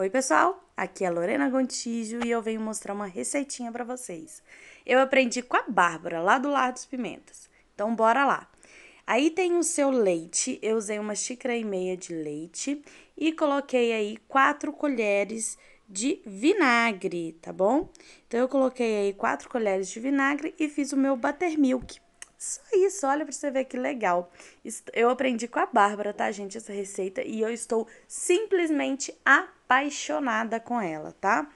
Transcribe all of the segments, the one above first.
Oi, pessoal! Aqui é Lorena Gontijo e eu venho mostrar uma receitinha para vocês. Eu aprendi com a Bárbara, lá do Lar dos Pimentas. Então, bora lá! Aí tem o seu leite, eu usei uma xícara e meia de leite e coloquei aí quatro colheres de vinagre, tá bom? Então, eu coloquei aí quatro colheres de vinagre e fiz o meu buttermilk. Só isso, olha pra você ver que legal. Eu aprendi com a Bárbara, tá, gente, essa receita e eu estou simplesmente a apaixonada com ela, tá?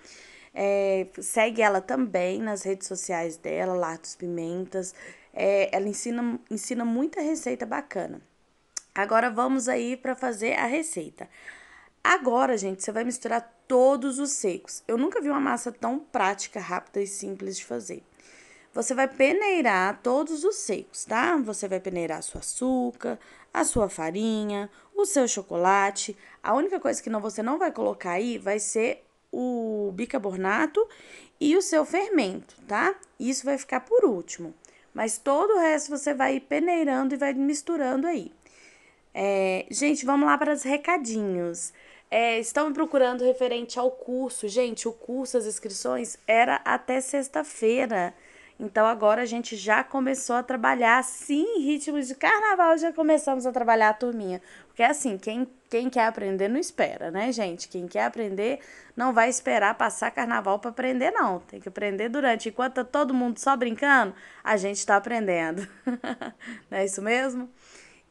É, segue ela também nas redes sociais dela, Latos Pimentas. É, ela ensina, ensina muita receita bacana. Agora vamos aí para fazer a receita. Agora, gente, você vai misturar todos os secos. Eu nunca vi uma massa tão prática, rápida e simples de fazer. Você vai peneirar todos os secos, tá? Você vai peneirar a sua açúcar, a sua farinha, o seu chocolate. A única coisa que não, você não vai colocar aí vai ser o bicarbonato e o seu fermento, tá? Isso vai ficar por último. Mas todo o resto você vai peneirando e vai misturando aí. É, gente, vamos lá para os recadinhos. É, estão me procurando referente ao curso. Gente, o curso, as inscrições, era até sexta-feira. Então agora a gente já começou a trabalhar, sim, ritmos de carnaval, já começamos a trabalhar a turminha. Porque assim, quem, quem quer aprender não espera, né, gente? Quem quer aprender não vai esperar passar carnaval para aprender, não. Tem que aprender durante. Enquanto tá todo mundo só brincando, a gente está aprendendo. não é isso mesmo?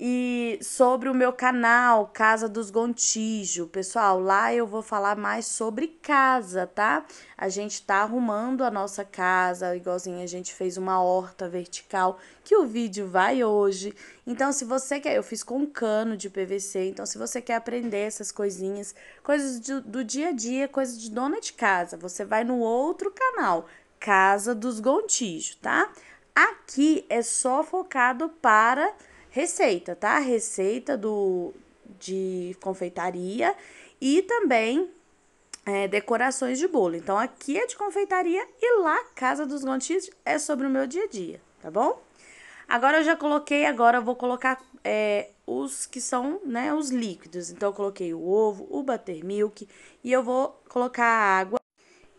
E sobre o meu canal, Casa dos Gontijo, pessoal, lá eu vou falar mais sobre casa, tá? A gente tá arrumando a nossa casa, igualzinho a gente fez uma horta vertical, que o vídeo vai hoje. Então, se você quer, eu fiz com um cano de PVC, então se você quer aprender essas coisinhas, coisas do, do dia a dia, coisas de dona de casa, você vai no outro canal, Casa dos Gontijo, tá? Aqui é só focado para receita, tá? Receita do de confeitaria e também é, decorações de bolo. Então aqui é de confeitaria e lá Casa dos Gontis é sobre o meu dia a dia, tá bom? Agora eu já coloquei, agora eu vou colocar é, os que são, né, os líquidos. Então eu coloquei o ovo, o buttermilk e eu vou colocar a água.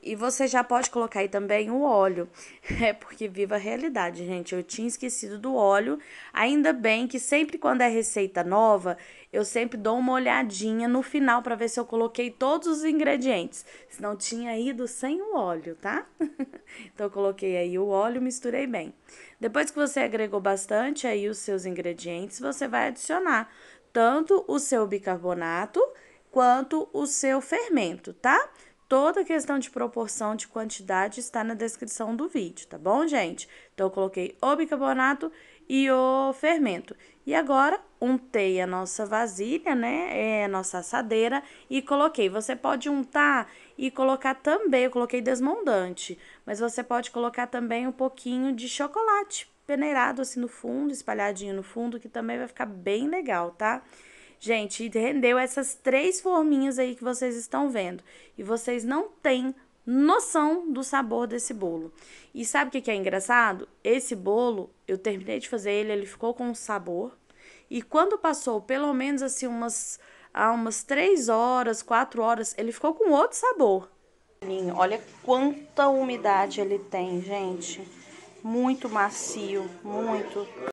E você já pode colocar aí também o óleo. É porque viva a realidade, gente. Eu tinha esquecido do óleo. Ainda bem que sempre quando é receita nova, eu sempre dou uma olhadinha no final para ver se eu coloquei todos os ingredientes. Se não tinha ido sem o óleo, tá? então eu coloquei aí o óleo, misturei bem. Depois que você agregou bastante aí os seus ingredientes, você vai adicionar tanto o seu bicarbonato quanto o seu fermento, tá? Toda a questão de proporção de quantidade está na descrição do vídeo, tá bom, gente? Então, eu coloquei o bicarbonato e o fermento. E agora, untei a nossa vasilha, né, é a nossa assadeira, e coloquei. Você pode untar e colocar também, eu coloquei desmoldante, mas você pode colocar também um pouquinho de chocolate peneirado assim no fundo, espalhadinho no fundo, que também vai ficar bem legal, tá? Tá? Gente, rendeu essas três forminhas aí que vocês estão vendo. E vocês não têm noção do sabor desse bolo. E sabe o que, é engraçado? Esse bolo, eu terminei de fazer ele, ele ficou com sabor. E quando passou pelo menos assim umas, ah, umas 3 horas, 4 horas, ele ficou com outro sabor. Olha quanta umidade ele tem, gente. Muito macio, muito.